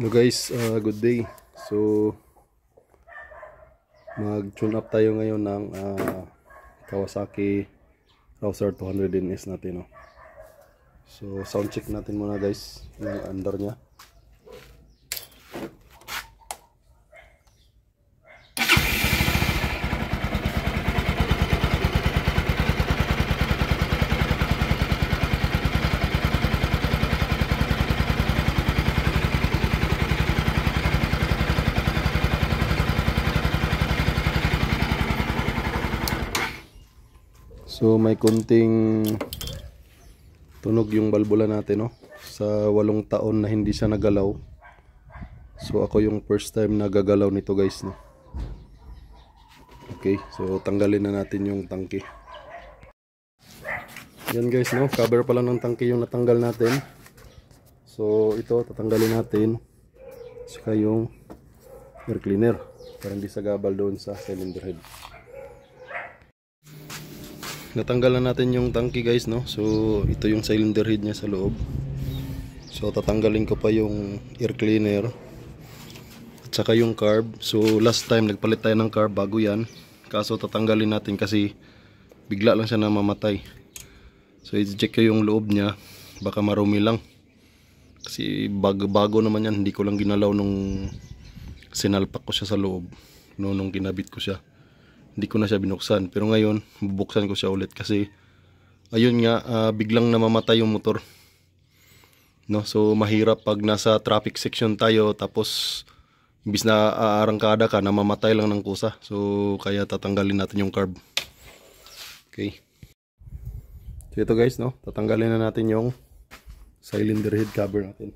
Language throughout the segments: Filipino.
Hello guys, uh, good day. So mag-tune up tayo ngayon ng uh, Kawasaki Rouser 200 din is natin, no. Oh. So sound check natin muna guys, yung under niya. So may kunting tunog yung balbula natin no sa walong taon na hindi siya nagalaw. So ako yung first time nagagalaw nito guys no. Okay, so tanggalin na natin yung tangke. Yan guys no, cover pa lang ng tangke yung natanggal natin. So ito tatanggalin natin saka yung air cleaner para hindi sagabal doon sa cylinder head natanggal na natin yung tanki guys no so ito yung cylinder head nya sa loob so tatanggalin ko pa yung air cleaner at saka yung carb so last time nagpalit tayo ng carb bago yan kaso tatanggalin natin kasi bigla lang siya na namamatay so i-check ko yung loob nya baka marumi lang kasi bago, bago naman yan hindi ko lang ginalaw nung sinalpak ko siya sa loob no, nung ginabit ko siya hindi ko na siya binuksan pero ngayon bubuksan ko siya ulit kasi ayun nga uh, biglang namamatay yung motor no so mahirap pag nasa traffic section tayo tapos imbis na aarangkada ka namamatay lang ng kusa so kaya tatanggalin natin yung carb okay so ito guys no tatanggalin na natin yung cylinder head cover natin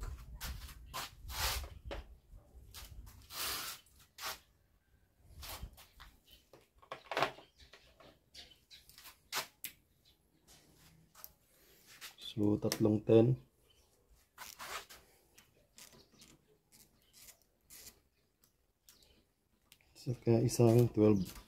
So, tatlong 10. Saka isang 12.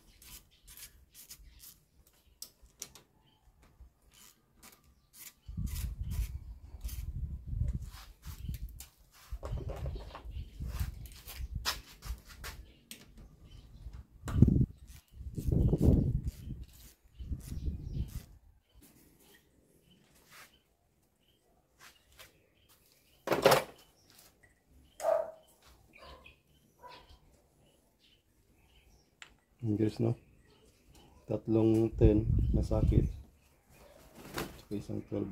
fingers no tatlong 10 na sakit so, isang 12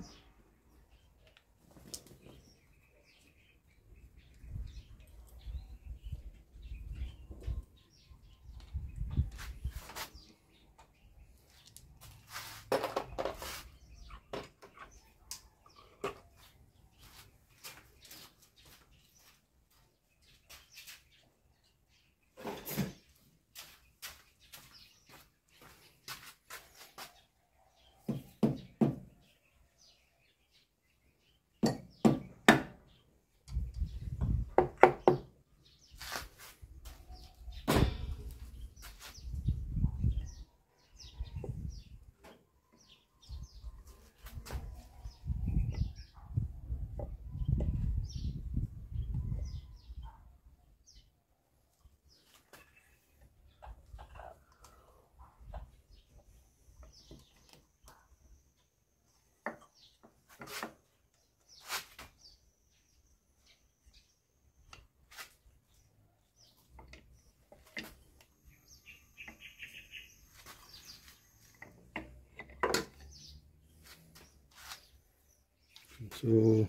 So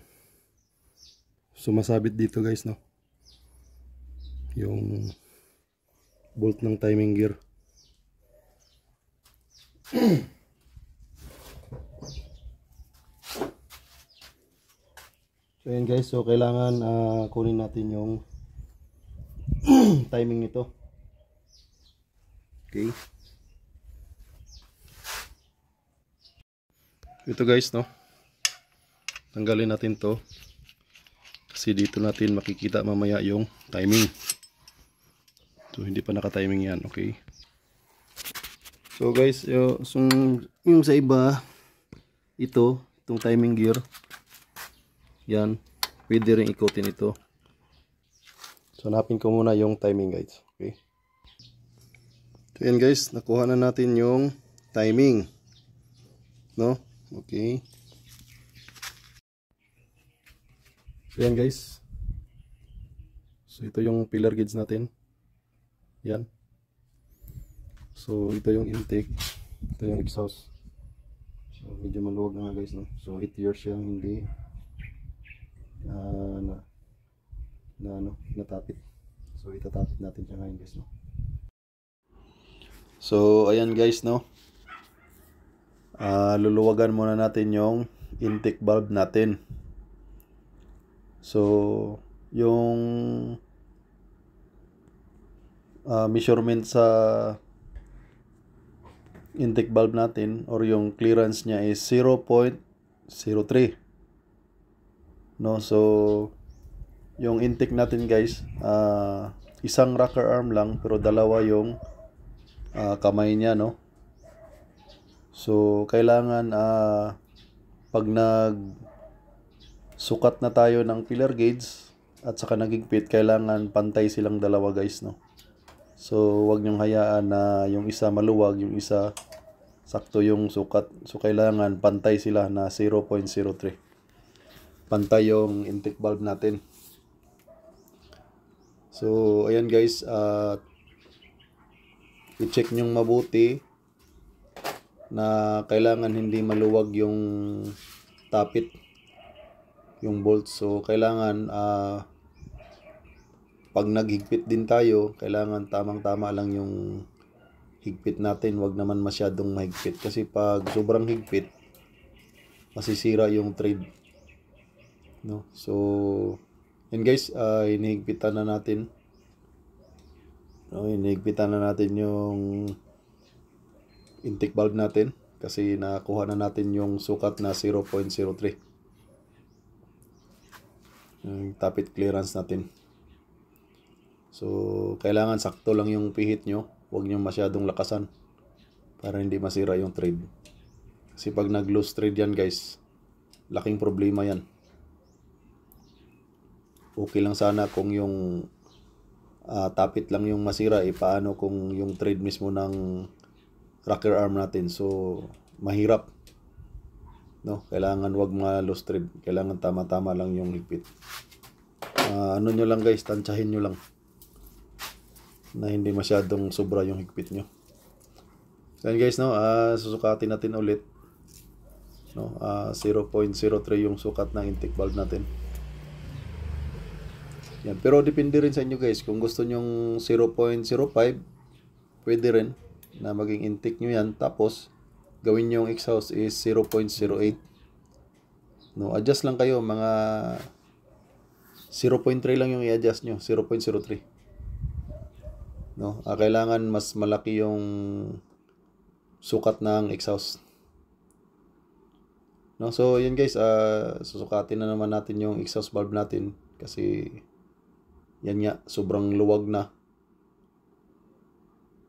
sumasabit dito guys no. Yung bolt ng timing gear. So yun guys, so kailangan uh, kunin natin yung timing nito. Okay. Ito guys, no. Tanggalin natin 'to. Kasi dito natin makikita mamaya yung timing. So hindi pa naka-timing 'yan, okay? So guys, yung, yung sa iba ito, itong timing gear yan pwede rin ikutin ito so hanapin ko muna yung timing guys okay so yan guys nakuha na natin yung timing no okay so yan guys so ito yung pillar gauge natin yan so ito yung intake ito yung exhaust So, medyo maluwag na nga guys no. So 8 years siyang hindi uh, na, na ano, natapit. So itatapit natin siya ngayon guys, no. So ayan guys, no. Uh, luluwagan muna natin yung intake valve natin. So yung uh, measurement sa intake valve natin or yung clearance niya is 0.03 no so yung intake natin guys uh, isang rocker arm lang pero dalawa yung uh, kamay niya no so kailangan uh, pag nag sukat na tayo ng pillar gauge at saka nagigpit kailangan pantay silang dalawa guys no so wag nyong hayaan na yung isa maluwag yung isa sakto yung sukat so kailangan pantay sila na 0.03 pantay yung intake valve natin. So, ayan guys, uh, i-check nyo mabuti na kailangan hindi maluwag yung tapit yung bolt. So, kailangan uh, pag naghigpit din tayo, kailangan tamang-tama lang yung higpit natin. wag naman masyadong mahigpit kasi pag sobrang higpit, masisira yung trade no so and guys uh, ah, inihigpitan na natin no inihigpitan na natin yung intake valve natin kasi nakuha na natin yung sukat na 0.03 yung tapit clearance natin so kailangan sakto lang yung pihit nyo huwag nyo masyadong lakasan para hindi masira yung trade kasi pag nag loose trade yan guys laking problema yan okay lang sana kung yung uh, tapit lang yung masira eh paano kung yung trade mismo ng rocker arm natin so mahirap no kailangan wag mga loose trade kailangan tama-tama lang yung higpit uh, ano nyo lang guys tansyahin nyo lang na hindi masyadong sobra yung higpit nyo so guys no uh, susukatin natin ulit no uh, 0.03 yung sukat ng intake valve natin yan. Pero depende rin sa inyo guys. Kung gusto nyong 0.05, pwede rin na maging intake nyo yan. Tapos, gawin yung exhaust is 0.08. No, adjust lang kayo mga 0.3 lang yung i-adjust nyo. 0.03. No, ah, kailangan mas malaki yung sukat ng exhaust. No, so yan guys, uh, susukatin na naman natin yung exhaust valve natin kasi yan nga, sobrang luwag na.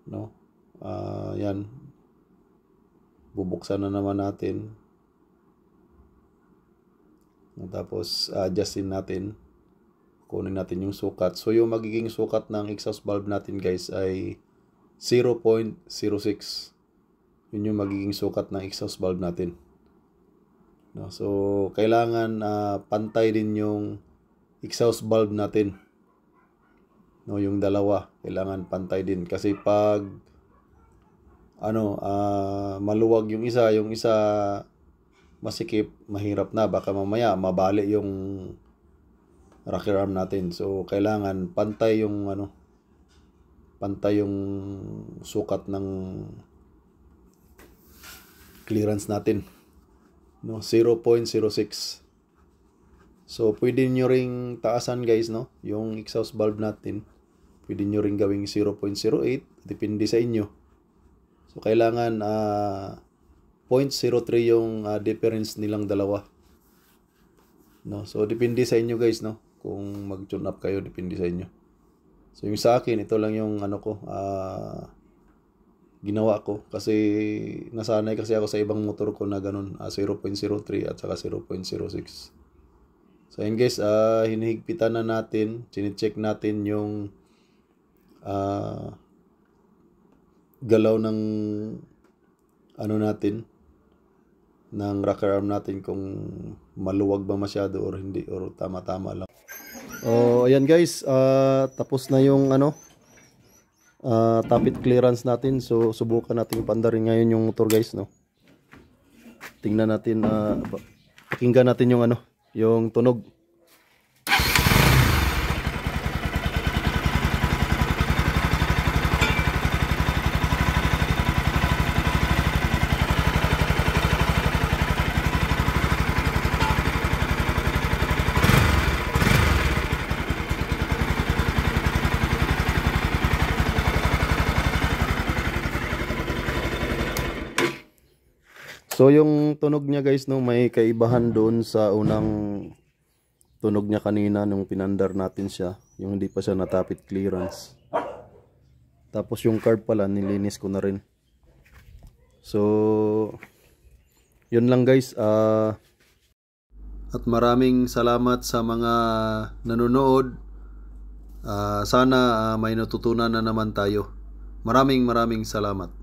No? Uh, yan. Bubuksan na naman natin. Tapos, ah, adjustin natin. Kunin natin yung sukat. So, yung magiging sukat ng exhaust valve natin, guys, ay 0.06. Yun yung magiging sukat ng exhaust valve natin. No? So, kailangan uh, pantay din yung exhaust valve natin. No, yung dalawa, kailangan pantay din. Kasi pag ano, uh, maluwag yung isa, yung isa masikip, mahirap na. Baka mamaya mabali yung rocker arm natin. So, kailangan pantay yung ano, pantay yung sukat ng clearance natin. No, 0.06. So, pwede niyo ring taasan guys, no? Yung exhaust valve natin. Pwede nyo rin gawing 0.08, depende sa inyo. So, kailangan uh, ah, 0.03 yung uh, difference nilang dalawa. No? So, depende sa inyo guys, no? Kung mag-tune up kayo, depende sa inyo. So, yung sa akin, ito lang yung ano ko, uh, ginawa ko. Kasi, nasanay kasi ako sa ibang motor ko na ganun, uh, 0.03 at saka 0.06. So, yun guys, uh, hinihigpitan na natin, chinecheck natin yung uh, galaw ng ano natin ng rocker arm natin kung maluwag ba masyado or hindi or tama-tama lang. Oh, ayan guys, uh, tapos na yung ano uh, tapit clearance natin. So subukan natin pandarin ngayon yung motor guys, no. Tingnan natin uh, pakinggan natin yung ano, yung tunog. So yung tunog niya guys no may kaibahan doon sa unang tunog niya kanina nung pinandar natin siya, yung hindi pa siya natapit clearance. Tapos yung carb pala nilinis ko na rin. So yun lang guys uh, at maraming salamat sa mga nanonood. Uh, sana uh, may natutunan na naman tayo. Maraming maraming salamat.